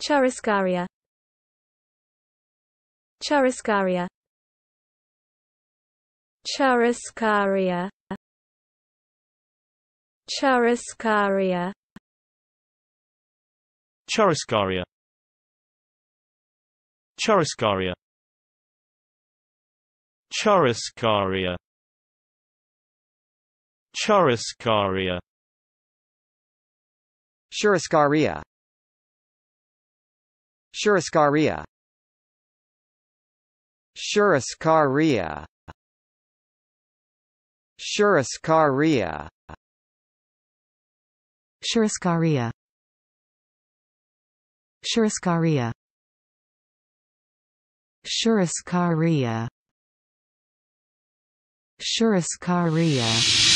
Churrascaria Churrascaria Churrascaria Churrascaria Churrascaria Churrascaria Churrascaria Churrascaria Churrascaria Churrascaria Churrascaria Churrascaria Churrascaria Churrascaria Churrascaria Churrascaria